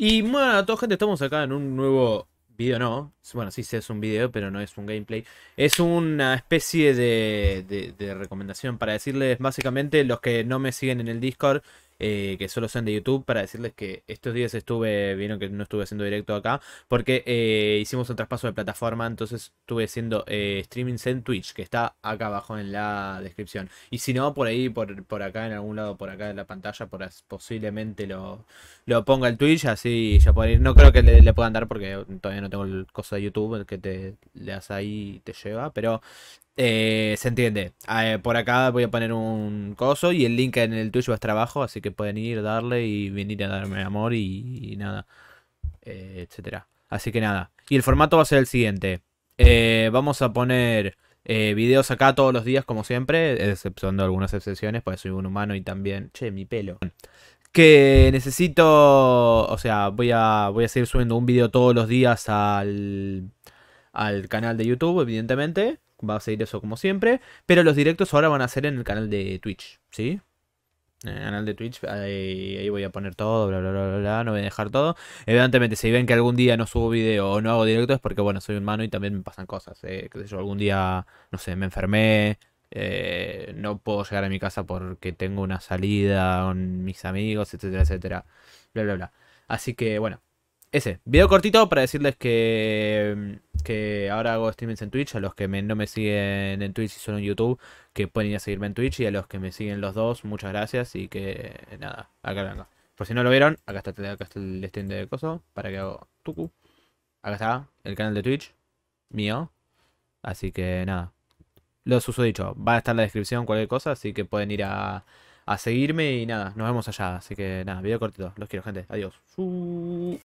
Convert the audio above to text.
Y bueno, a toda gente, estamos acá en un nuevo video, no. Bueno, sí, sí es un video, pero no es un gameplay. Es una especie de, de, de recomendación para decirles, básicamente, los que no me siguen en el Discord, eh, que solo sean de YouTube, para decirles que estos días estuve, vieron que no estuve haciendo directo acá, porque eh, hicimos un traspaso de plataforma, entonces estuve haciendo eh, streaming en Twitch, que está acá abajo en la descripción. Y si no, por ahí, por, por acá, en algún lado, por acá de la pantalla, por, posiblemente lo, lo ponga el Twitch, así ya por ir. No creo que le, puedan dar porque todavía no tengo el cosa de YouTube, que te le das ahí te lleva, pero eh, se entiende. Eh, por acá voy a poner un coso y el link en el Twitch va a estar abajo, así que pueden ir, darle y venir a darme amor y, nada, eh, etcétera. Así que nada. Y el formato va a ser el siguiente. vamos a poner videos acá todos los días, como siempre, exceptuando algunas excepciones, porque soy un humano y también. Che, mi pelo. Que necesito. O sea, voy a. Voy a seguir subiendo un video todos los días al. al canal de YouTube, evidentemente va a seguir eso como siempre. Pero los directos ahora van a ser en el canal de Twitch, ¿sí? En el canal de Twitch, ahí, voy a poner todo, bla, bla, bla, no voy a dejar todo. Evidentemente, si ven que algún día no subo video o no hago directos, es porque, bueno, soy humano y también me pasan cosas. ¿eh? Que yo, algún día, no sé, me enfermé, eh, no puedo llegar a mi casa porque tengo una salida con mis amigos, etcétera, etcétera, bla, bla, bla. Así que, bueno, ese, video cortito para decirles que, mm, que ahora hago streamings en Twitch. A los que no me siguen en Twitch y solo en YouTube, que pueden ir a seguirme en Twitch. Y a los que me siguen los dos, muchas gracias. Y que nada, acá venga. Por si no lo vieron, acá está, el stream de coso para que hago tucu. Acá está el canal de Twitch mío. Así que nada, los uso dicho. Va a estar en la descripción cualquier cosa, así que pueden ir a, a seguirme y nada, nos vemos allá. Así que nada, video cortito. Los quiero, gente. Adiós.